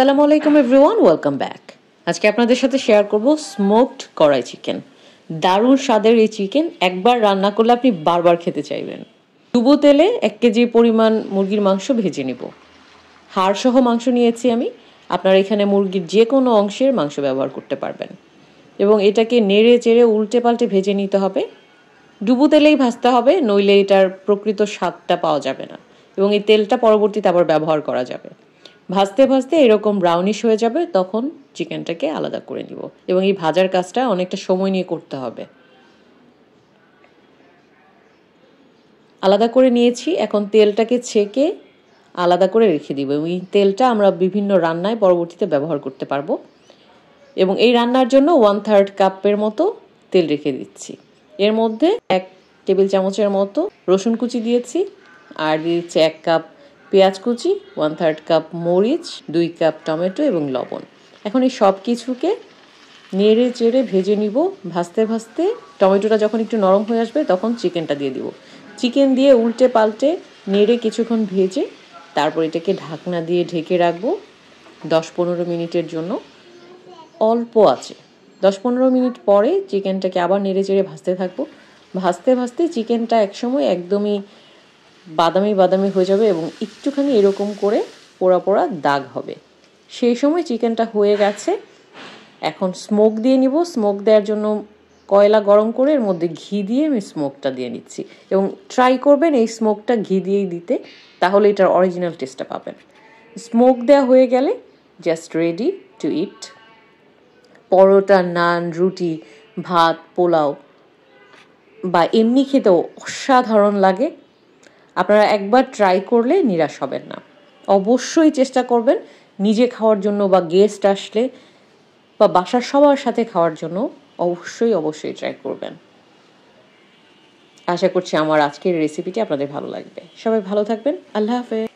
আসসালামু আলাইকুম everyone welcome back আজকে আপনাদের সাথে শেয়ার করব স্মোকড কড়াই চিকেন দারুণ স্বাদের এই চিকেন একবার রান্না করলে আপনি বারবার খেতে চাইবেন ডুবো তেলে এক কেজি পরিমাণ মুরগির মাংস ভেজে নেব হাড়সহ মাংস নিয়েছি আমি আপনারা এখানে মুরগির যে কোনো অংশের মাংস ব্যবহার করতে পারবেন এবং এটাকে নেড়ে চেড়ে উল্টে পাল্টে ভেজে নিতে হবে ডুবো তেলেই ভাজতে হবে নইলে এটার প্রকৃত স্বাদটা পাওয়া যাবে না এবং এই তেলটা পরবর্তীতে আবার ব্যবহার করা যাবে ভাজতে ভাজতে এরকম ব্রাউনিশ হয়ে যাবে তখন চিকেনটাকে আলাদা করে নিব এবং এই ভাজার কাজটা অনেকটা সময় নিয়ে করতে হবে আলাদা করে নিয়েছি এখন তেলটাকে ছেঁকে আলাদা করে রেখে দিব এবং এই তেলটা আমরা বিভিন্ন রান্নায় পরবর্তীতে ব্যবহার করতে পারবো এবং এই রান্নার জন্য ওয়ান থার্ড কাপের মতো তেল রেখে দিচ্ছি এর মধ্যে এক টেবিল চামচের মতো রসুন কুচি দিয়েছি আর দিয়েছি এক কাপ পেঁয়াজ কুচি ওয়ান থার্ড কাপ মরিচ দুই কাপ টমেটো এবং লবণ এখন এই সব কিছুকে নেড়ে চেড়ে ভেজে নিব ভাজতে ভাজতে টমেটোটা যখন একটু নরম হয়ে আসবে তখন চিকেনটা দিয়ে দিব চিকেন দিয়ে উল্টে পাল্টে নেড়ে কিছুক্ষণ ভেজে তারপর এটাকে ঢাকনা দিয়ে ঢেকে রাখবো দশ পনেরো মিনিটের জন্য অল্প আছে দশ পনেরো মিনিট পরে চিকেনটাকে আবার নেড়ে চেড়ে ভাজতে থাকবো ভাজতে ভাজতে চিকেনটা একসময় একদমই বাদামি বাদামি হয়ে যাবে এবং একটুখানি এরকম করে পোড়া পোড়া দাগ হবে সেই সময় চিকেনটা হয়ে গেছে এখন স্মোক দিয়ে নিব স্মোক দেওয়ার জন্য কয়লা গরম করে এর মধ্যে ঘি দিয়ে আমি স্মোকটা দিয়ে নিচ্ছি এবং ট্রাই করবেন এই স্মোকটা ঘি দিয়েই দিতে তাহলে এটার অরিজিনাল টেস্টটা পাবেন স্মোক দেওয়া হয়ে গেলে just ready to eat paratha naan রুটি ভাত পোলাও বা এমনি খেতেও অসাধারণ লাগে আপনারা একবার ট্রাই করলে নিরাশ হবেন না অবশ্যই চেষ্টা করবেন নিজে খাওয়ার জন্য বা গেস্ট আসলে বা বাসার সবার সাথে খাওয়ার জন্য অবশ্যই অবশ্যই ট্রাই করবেন আশা করছি আমার আজকের রেসিপিটি আপনাদের ভালো লাগবে সবাই ভালো থাকবেন আল্লাহ হাফেজ